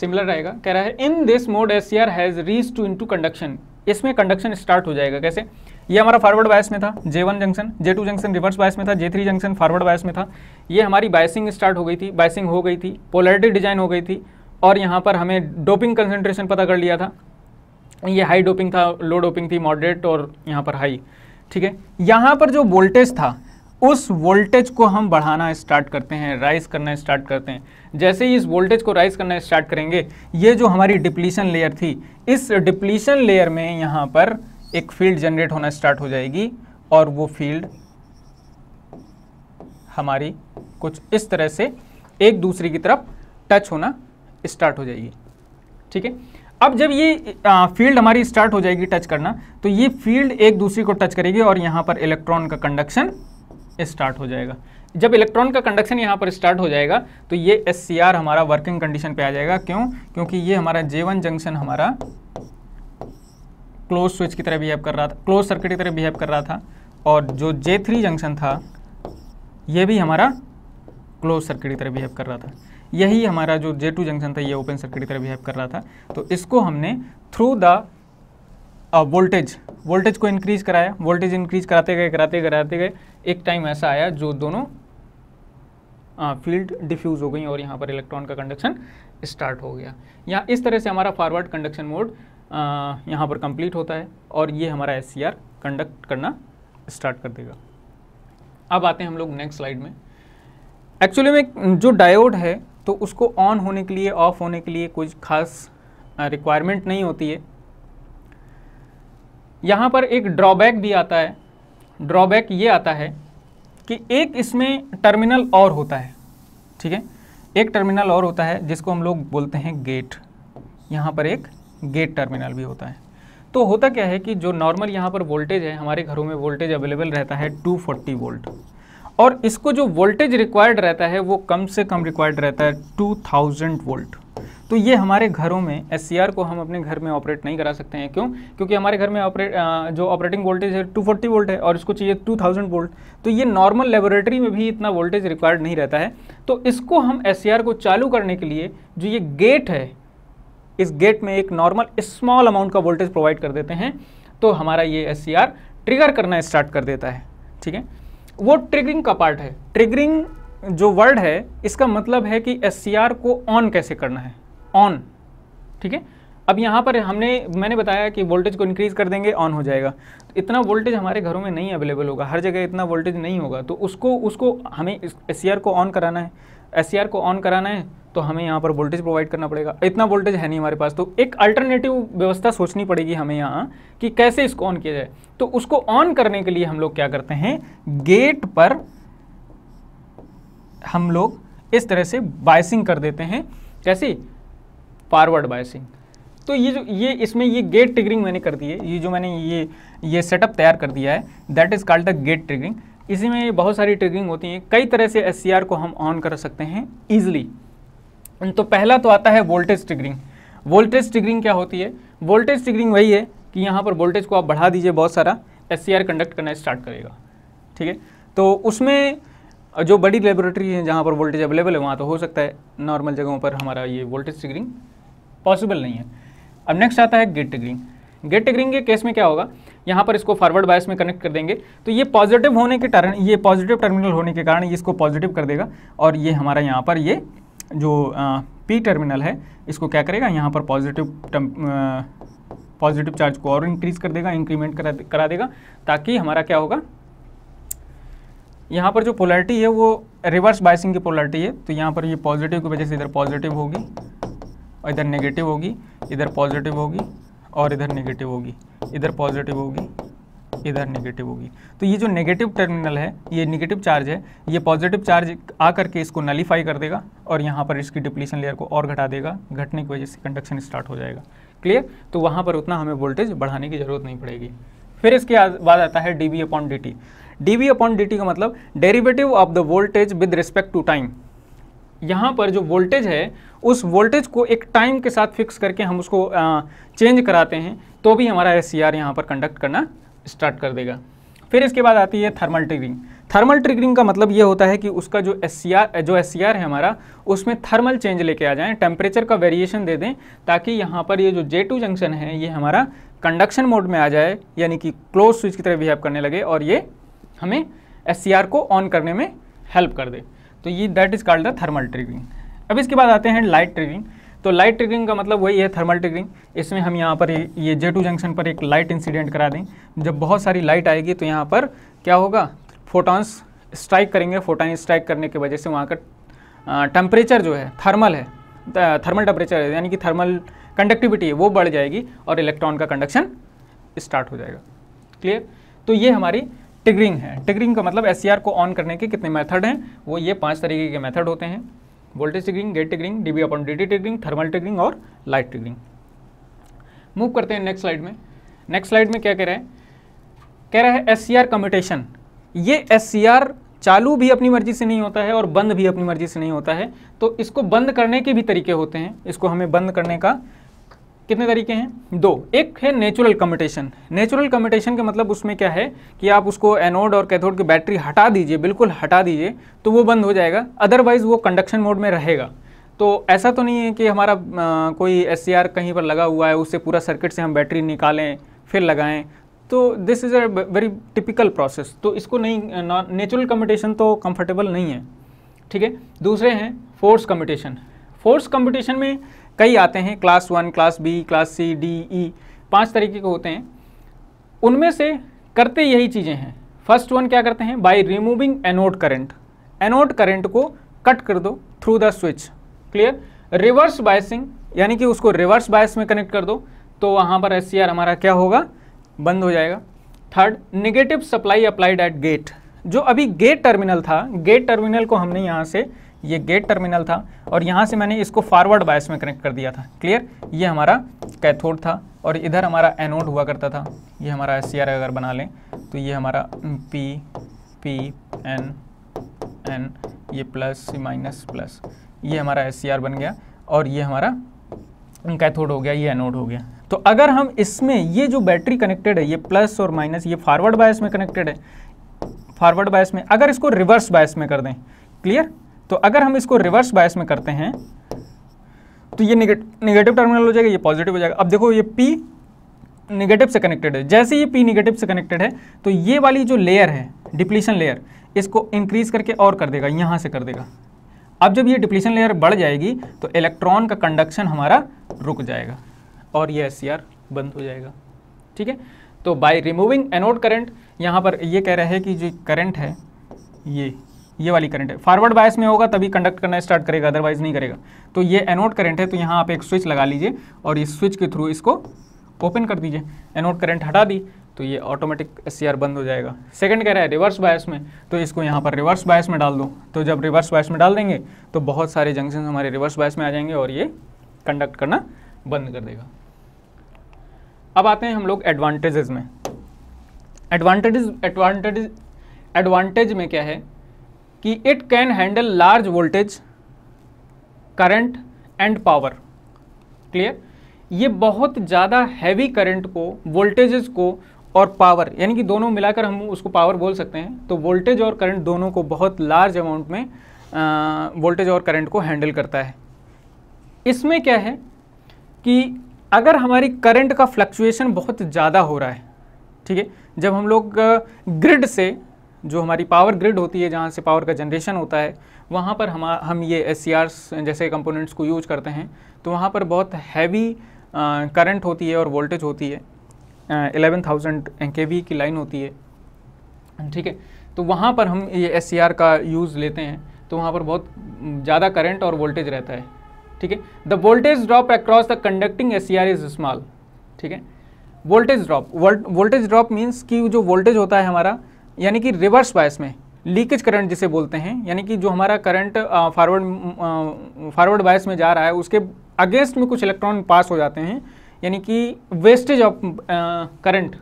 सिमिलर रहेगा कह रहा है in this mode S C R has reach to into conduction इसमें कंडक्शन स्टार्ट हो जाएगा कैसे ये हमारा फॉरवर्ड बायस में था J one junction J two junction reverse bias में था J three junction forward bias में था ये हमारी बायसिंग स्टार्ट हो गई थी बायसिंग हो गई थी पोलरिटी डिजाइन हो गई थी और यहाँ पर हमें डोपिंग कंसनट्रेशन पता कर लिया था ये हाई डोपिंग था लो डोपिंग थी मॉडरेट और यहाँ पर हाई ठीक है यहाँ पर जो वोल्टेज था उस वोल्टेज को हम बढ़ाना स्टार्ट करते हैं राइज करना स्टार्ट करते हैं जैसे ही इस वोल्टेज को राइज करना स्टार्ट करेंगे ये जो हमारी डिप्लीशन लेयर थी इस डिप्लीशन लेयर में यहाँ पर एक फील्ड जनरेट होना स्टार्ट हो जाएगी और वो फील्ड हमारी कुछ इस तरह से एक दूसरे की तरफ टच होना स्टार्ट हो जाएगी ठीक है अब जब ये आ, फील्ड हमारी स्टार्ट हो जाएगी टच करना तो ये फील्ड एक दूसरे को टच करेगी और यहाँ पर इलेक्ट्रॉन का कंडक्शन स्टार्ट हो जाएगा जब इलेक्ट्रॉन का कंडक्शन यहाँ पर स्टार्ट हो जाएगा तो ये एस हमारा वर्किंग कंडीशन पे आ जाएगा क्यों क्योंकि ये हमारा जे जंक्शन हमारा क्लोज स्विच की तरह बिहेव कर रहा था क्लोज सर्किट की तरह बिहेव कर रहा था और जो जे जंक्शन था ये भी हमारा क्लोज सर्किट की तरह बिहेव कर रहा था यही हमारा जो जे जंक्शन था ये ओपन सर्किट की तरह बिहेव कर रहा था तो इसको हमने थ्रू द वोल्टेज वोल्टेज को इंक्रीज कराया वोल्टेज इंक्रीज कराते गए कराते कराते गए एक टाइम ऐसा आया जो दोनों फील्ड डिफ्यूज़ हो गई और यहाँ पर इलेक्ट्रॉन का कंडक्शन स्टार्ट हो गया या इस तरह से हमारा फॉरवर्ड कंडक्शन मोड यहाँ पर कंप्लीट होता है और ये हमारा एस कंडक्ट करना स्टार्ट कर देगा अब आते हैं हम लोग नेक्स्ट स्लाइड में एक्चुअली में जो डायोड है तो उसको ऑन होने के लिए ऑफ होने के लिए कोई खास रिक्वायरमेंट नहीं होती है यहाँ पर एक ड्रॉबैक भी आता है ड्रॉबैक ये आता है कि एक इसमें टर्मिनल और होता है ठीक है एक टर्मिनल और होता है जिसको हम लोग बोलते हैं गेट यहाँ पर एक गेट टर्मिनल भी होता है तो होता क्या है कि जो नॉर्मल यहाँ पर वोल्टेज है हमारे घरों में वोल्टेज अवेलेबल रहता है 240 वोल्ट और इसको जो वोल्टेज रिक्वायर्ड रहता है वो कम से कम रिक्वायर्ड रहता है 2000 वोल्ट तो ये हमारे घरों में एस को हम अपने घर में ऑपरेट नहीं करा सकते हैं क्यों क्योंकि हमारे घर में ऑपरेट जो ऑपरेटिंग वोल्टेज है 240 वोल्ट है और इसको चाहिए 2000 वोल्ट तो ये नॉर्मल लेबोरेटरी में भी इतना वोल्टेज रिक्वायर्ड नहीं रहता है तो इसको हम एस को चालू करने के लिए जो ये गेट है इस गेट में एक नॉर्मल स्मॉल अमाउंट का वोल्टेज प्रोवाइड कर देते हैं तो हमारा ये एस ट्रिगर करना स्टार्ट कर देता है ठीक है वो ट्रिगरिंग का पार्ट है ट्रिगरिंग जो वर्ड है इसका मतलब है कि एस को ऑन कैसे करना है ऑन ठीक है अब यहाँ पर हमने मैंने बताया कि वोल्टेज को इंक्रीज़ कर देंगे ऑन हो जाएगा तो इतना वोल्टेज हमारे घरों में नहीं अवेलेबल होगा हर जगह इतना वोल्टेज नहीं होगा तो उसको उसको हमें एस को ऑन कराना है एस को ऑन कराना है तो हमें यहाँ पर वोल्टेज प्रोवाइड करना पड़ेगा इतना वोल्टेज है नहीं हमारे पास तो एक अल्टरनेटिव व्यवस्था सोचनी पड़ेगी हमें यहाँ कि कैसे इसको ऑन किया जाए तो उसको ऑन करने के लिए हम लोग क्या करते हैं गेट पर हम लोग इस तरह से बायसिंग कर देते हैं कैसे फारवर्ड बायसिंग तो ये जो ये इसमें ये गेट ट्रिगरिंग मैंने कर दी है ये जो मैंने ये ये सेटअप तैयार कर दिया है that is called the gate triggering इसी में बहुत सारी ट्रिगरिंग होती हैं कई तरह से एस को हम ऑन कर सकते हैं ईजिली तो पहला तो आता है वोल्टेज ट्रिगरिंग वोल्टेज ट्रिगरिंग क्या होती है वोल्टेज ट्रिगरिंग वही है कि यहाँ पर वोल्टेज को आप बढ़ा दीजिए बहुत सारा एस कंडक्ट करना स्टार्ट करेगा ठीक है तो उसमें और जो बड़ी लेबोरेटरी है जहाँ पर वोल्टेज अवेलेबल है वहाँ तो हो सकता है नॉर्मल जगहों पर हमारा ये वोल्टेज सिगरिंग पॉसिबल नहीं है अब नेक्स्ट आता है गेट टिगरिंग गेट टिगरिंग के केस में क्या होगा यहाँ पर इसको फॉरवर्ड बायस में कनेक्ट कर देंगे तो ये पॉजिटिव होने के कारण ये पॉजिटिव टर्मिनल होने के कारण ये इसको पॉजिटिव कर देगा और ये हमारा यहाँ पर ये जो पी टर्मिनल है इसको क्या करेगा यहाँ पर पॉजिटिव पॉजिटिव चार्ज को और इंक्रीज़ कर देगा इंक्रीमेंट करा करा देगा ताकि हमारा क्या होगा यहाँ पर जो पोलैरिटी है वो रिवर्स बाइसिंग की पोलैरिटी है तो यहाँ पर ये पॉजिटिव की वजह से इधर पॉजिटिव होगी और इधर नेगेटिव होगी इधर पॉजिटिव होगी और इधर नेगेटिव होगी इधर पॉजिटिव होगी इधर नेगेटिव होगी तो ये जो नेगेटिव टर्मिनल है ये नेगेटिव चार्ज है ये पॉजिटिव चार्ज आ करके इसको नलीफाई कर देगा और यहाँ पर इसकी डिप्लीशन लेयर को और घटा देगा घटने की वजह से कंडक्शन स्टार्ट हो जाएगा क्लियर तो वहाँ पर उतना हमें वोल्टेज बढ़ाने की ज़रूरत नहीं पड़ेगी फिर इसके बाद आता है D B upon D T V upon D का मतलब derivative of the voltage with respect to time यहाँ पर जो वोल्टेज है उस वोल्टेज को एक टाइम के साथ फिक्स करके हम उसको आ, चेंज कराते हैं तो भी हमारा एस सी आर यहाँ पर कंडक्ट करना स्टार्ट कर देगा फिर इसके बाद आती है थर्मल ट्रिगरिंग थर्मल ट्रिगरिंग का मतलब ये होता है कि उसका जो एस सी आर जो एस सी आर है हमारा उसमें थर्मल चेंज लेके आ जाएँ टेम्परेचर का वेरिएशन दे दें ताकि यहाँ पर ये जो जे टू जंक्शन है ये हमारा कंडक्शन मोड में आ जाए यानी कि क्लोज स्विच की तरह बिहेव करने लगे और ये हमें एस को ऑन करने में हेल्प कर दे तो ये that is called the thermal triggering अब इसके बाद आते हैं लाइट ट्रिगरिंग तो लाइट ट्रिगरिंग का मतलब वही है थर्मल ट्रिगरिंग इसमें हम यहाँ पर ये जे टू जंक्शन पर एक लाइट इंसिडेंट करा दें जब बहुत सारी लाइट आएगी तो यहाँ पर क्या होगा फोटॉन्स स्ट्राइक करेंगे फोटॉन स्ट्राइक करने की वजह से वहाँ का टेम्परेचर जो है थर्मल है थर्मल टेम्परेचर है यानी कि थर्मल कंडक्टिविटी है वो बढ़ जाएगी और इलेक्ट्रॉन का कंडक्शन स्टार्ट हो जाएगा क्लियर तो ये हमारी टिगरिंग है टिगरिंग का मतलब एस को ऑन करने के कितने मेथड हैं वो ये पाँच तरीके के मेथड होते हैं voltage triggering gate triggering D B upon D triggering thermal triggering और लाइट टिगरिंग मूव करते हैं नेक्स्ट स्लाइड में नेक्स्ट स्लाइड में क्या कह रहे हैं कह रहा है एस कम्यूटेशन ये एस चालू भी अपनी मर्जी से नहीं होता है और बंद भी अपनी मर्जी से नहीं होता है तो इसको बंद करने के भी तरीके होते हैं इसको हमें बंद करने का कितने तरीके हैं दो एक है नेचुरल कम्यूटेशन नेचुरल कम्यूटेशन के मतलब उसमें क्या है कि आप उसको एनोड और कैथोड की बैटरी हटा दीजिए बिल्कुल हटा दीजिए तो वो बंद हो जाएगा अदरवाइज़ वो कंडक्शन मोड में रहेगा तो ऐसा तो नहीं है कि हमारा आ, कोई एस कहीं पर लगा हुआ है उससे पूरा सर्किट से हम बैटरी निकालें फिर लगाएं तो this is a very typical process तो इसको नहीं नेचुरल कम्यूटेशन तो कंफर्टेबल नहीं है ठीक है दूसरे हैं फोर्स कम्यूटेशन फोर्स कम्यूटेशन में कई आते हैं class one class B class C D E पाँच तरीके के होते हैं उनमें से करते यही चीज़ें हैं फर्स्ट वन क्या करते हैं by removing anode current anode current को कट कर दो through the switch clear reverse biasing यानी कि उसको रिवर्स बायस में कनेक्ट कर दो तो वहाँ पर एस हमारा क्या होगा बंद हो जाएगा third negative supply applied at gate जो अभी गेट टर्मिनल था गेट टर्मिनल को हमने यहाँ से ये गेट टर्मिनल था और यहाँ से मैंने इसको फॉरवर्ड बायस में कनेक्ट कर दिया था क्लियर ये हमारा कैथोड था और इधर हमारा एनोड हुआ करता था ये हमारा एस अगर बना लें तो ये हमारा पी पी एन एन ये प्लस माइनस प्लस ये हमारा एस बन गया और ये हमारा कैथोड हो गया ये एनोड हो गया तो अगर हम इसमें ये जो बैटरी कनेक्टेड है ये प्लस और माइनस ये फॉरवर्ड बायस में कनेक्टेड है फॉरवर्ड बायस में अगर इसको रिवर्स बायस में कर दें क्लियर तो अगर हम इसको रिवर्स बायस में करते हैं तो ये निगेटिव टर्मिनल हो जाएगा ये पॉजिटिव हो जाएगा अब देखो ये पी निगेटिव से कनेक्टेड है जैसे ये पी निगेटिव से कनेक्टेड है तो ये वाली जो लेयर है डिप्लीशन लेयर इसको इंक्रीज करके और कर देगा यहाँ से कर देगा अब जब ये डिप्लीशन लेयर बढ़ जाएगी तो इलेक्ट्रॉन का कंडक्शन हमारा रुक जाएगा और ये एस बंद हो जाएगा ठीक है तो बाय रिमूविंग एनोड करंट यहाँ पर ये कह रहा है कि जो करंट है ये ये वाली करंट है फॉरवर्ड बायस में होगा तभी कंडक्ट करना स्टार्ट करेगा अदरवाइज नहीं करेगा तो ये एनोड करंट है तो यहाँ आप एक स्विच लगा लीजिए और इस स्विच के थ्रू इसको ओपन कर दीजिए एनोड करंट हटा दी तो ये ऑटोमेटिक एस बंद हो जाएगा सेकंड कह रहा है रिवर्स बायस में तो इसको यहाँ पर रिवर्स बायस में डाल दो तो जब रिवर्स बायस में डाल देंगे तो बहुत सारे जंक्शन हमारे रिवर्स बायस में आ जाएंगे और ये कंडक्ट करना बंद कर देगा अब आते हैं हम लोग एडवांटेजेस में एडवांटेज एडवांटेज एडवांटेज में क्या है कि it can handle large voltage current and power clear ये बहुत ज़्यादा हैवी करंट को वोल्टेजेस को और पावर यानी कि दोनों मिलाकर हम उसको पावर बोल सकते हैं तो वोल्टेज और करंट दोनों को बहुत लार्ज अमाउंट में वोल्टेज और करंट को हैंडल करता है इसमें क्या है कि अगर हमारी करंट का फ्लक्चुएशन बहुत ज़्यादा हो रहा है ठीक है जब हम लोग ग्रिड से जो हमारी पावर ग्रिड होती है जहाँ से पावर का जनरेशन होता है वहाँ पर हम हम ये एस जैसे कंपोनेंट्स को यूज करते हैं तो वहाँ पर बहुत हैवी करंट होती है और वोल्टेज होती है एलेवन थाउजेंड के की लाइन होती है ठीक है तो वहाँ पर हम ये एस का यूज़ लेते हैं तो वहाँ पर बहुत ज़्यादा करंट और वोल्टेज रहता है ठीक है the voltage drop across the conducting S is small ठीक है voltage drop voltage drop means कि जो वोल्टेज होता है हमारा यानी कि रिवर्स बायस में लीकेज करंट जिसे बोलते हैं यानी कि जो हमारा करंट फॉरवर्ड फॉरवर्ड बायस में जा रहा है उसके अगेंस्ट में कुछ इलेक्ट्रॉन पास हो जाते हैं यानी कि वेस्टेज ऑफ करंट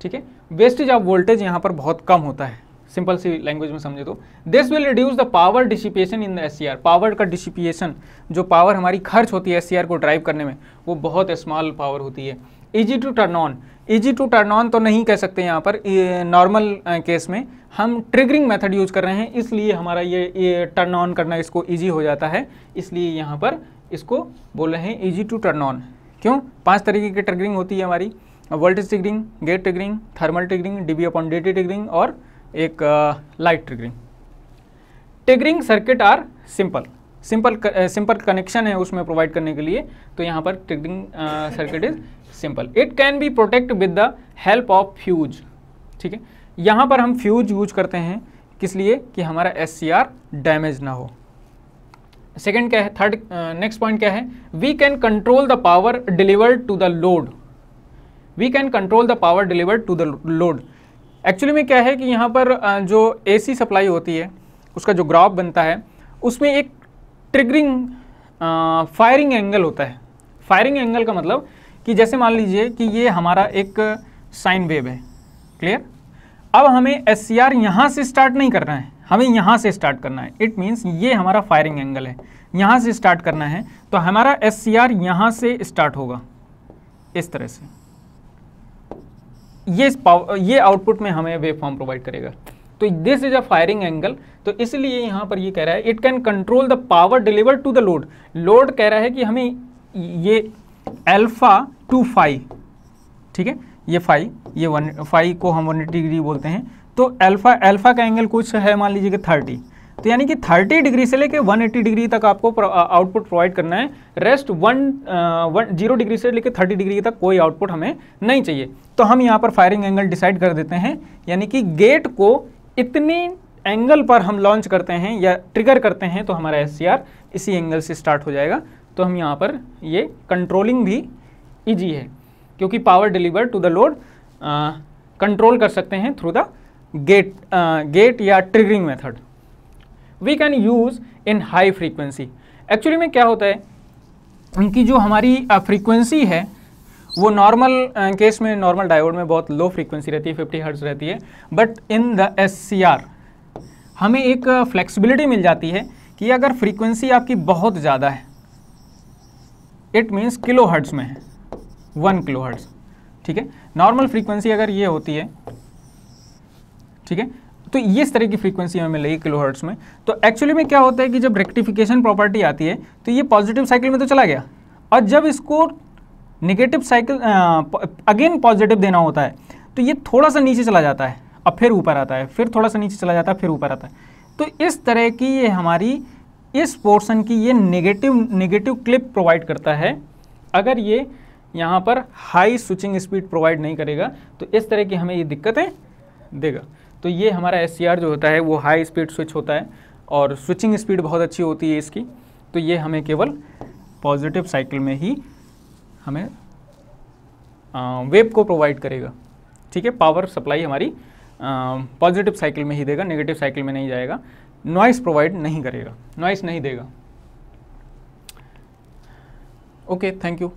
ठीक है वेस्टेज ऑफ वोल्टेज यहाँ पर बहुत कम होता है सिंपल सी लैंग्वेज में समझे तो this will reduce the power dissipation in the S power का डिसिपिएशन जो पावर हमारी खर्च होती है एस e को ड्राइव करने में वो बहुत स्मॉल पावर होती है easy to turn on easy to turn on तो नहीं कह सकते यहाँ पर नॉर्मल केस में हम ट्रिगरिंग मेथड यूज कर रहे हैं इसलिए हमारा ये, ये टर्न ऑन करना इसको ईजी हो जाता है इसलिए यहाँ पर इसको बोल रहे हैं ईजी टू टर्न ऑन क्यों पांच तरीके की ट्रिगरिंग होती है हमारी voltage triggering gate triggering thermal triggering D B upon D triggering और एक light triggering triggering circuit are simple simple simple connection है उसमें प्रोवाइड करने के लिए तो यहाँ पर triggering circuit is simple it can be protect with the help of fuse ठीक है यहाँ पर हम फ्यूज यूज करते हैं किस लिए कि हमारा एस डैमेज ना हो सेकेंड क्या है थर्ड नेक्स्ट पॉइंट क्या है we can control the power delivered to the load we can control the power delivered to the load actually में क्या है कि यहाँ पर uh, जो एसी सप्लाई होती है उसका जो ग्राफ बनता है उसमें एक ट्रिगरिंग फायरिंग एंगल होता है फायरिंग एंगल का मतलब कि जैसे मान लीजिए कि ये हमारा एक साइन वेव है क्लियर अब हमें एस सी आर यहाँ से स्टार्ट नहीं करना है हमें यहाँ से स्टार्ट करना है इट मीन्स ये हमारा फायरिंग एंगल है यहाँ से स्टार्ट करना है तो हमारा एस सी आर यहाँ से स्टार्ट होगा इस तरह से ये ये आउटपुट में हमें वेव फॉर्म प्रोवाइड करेगा तो this is a firing angle तो इसलिए यहाँ पर ये कह रहा है it can control the power deliver to the load load कह रहा है कि हमें ये अल्फा टू फाइव ठीक है ये फाइव ये वन फाइव को हम वन डिग्री बोलते हैं तो अल्फा अल्फा का एंगल कुछ है मान लीजिए कि थर्टी तो यानी कि 30 डिग्री से लेकर 180 डिग्री तक आपको आउटपुट प्रोवाइड करना है rest one one zero degree से लेकर 30 डिग्री तक कोई आउटपुट हमें नहीं चाहिए तो हम यहाँ पर फायरिंग एंगल डिसाइड कर देते हैं यानी कि गेट को इतनी एंगल पर हम लॉन्च करते हैं या ट्रिगर करते हैं तो हमारा एस इसी एंगल से स्टार्ट हो जाएगा तो हम यहाँ पर ये कंट्रोलिंग भी ईजी है क्योंकि power deliver to the load control कर सकते हैं थ्रू द गेट गेट या triggering method we can use in high frequency actually में क्या होता है उनकी जो हमारी फ्रीक्वेंसी है वो नॉर्मल केस में नॉर्मल डायोड में बहुत लो फ्रीक्वेंसी रहती है 50 हर्ट्ज रहती है बट इन द एस हमें एक फ्लेक्सिबिलिटी मिल जाती है कि अगर फ्रीक्वेंसी आपकी बहुत ज़्यादा है इट मीन्स किलो हर्ट्स में है वन किलो हर्ट्स ठीक है नॉर्मल फ्रीक्वेंसी अगर ये होती है ठीक है तो ये इस तरह की फ्रीक्वेंसी हमें मिलेगी किलो हर्ट्स में तो एक्चुअली में क्या होता है कि जब रेक्टिफिकेशन प्रॉपर्टी आती है तो ये पॉजिटिव साइकिल में तो चला गया और जब इसको निगेटिव साइकिल अगेन पॉजिटिव देना होता है तो ये थोड़ा सा नीचे चला जाता है और फिर ऊपर आता है फिर थोड़ा सा नीचे चला जाता है फिर ऊपर आता है तो इस तरह की ये हमारी इस पोर्शन की ये नेगेटिव नेगेटिव क्लिप प्रोवाइड करता है अगर ये यहाँ पर हाई स्विचिंग स्पीड प्रोवाइड नहीं करेगा तो इस तरह की हमें ये दिक्कतें देगा तो ये हमारा एस जो होता है वो हाई स्पीड स्विच होता है और स्विचिंग स्पीड बहुत अच्छी होती है इसकी तो ये हमें केवल पॉजिटिव साइकिल में ही हमें वेब को प्रोवाइड करेगा ठीक है पावर सप्लाई हमारी पॉजिटिव साइकिल में ही देगा नेगेटिव साइकिल में नहीं जाएगा नॉइस प्रोवाइड नहीं करेगा नॉइस नहीं देगा ओके थैंक यू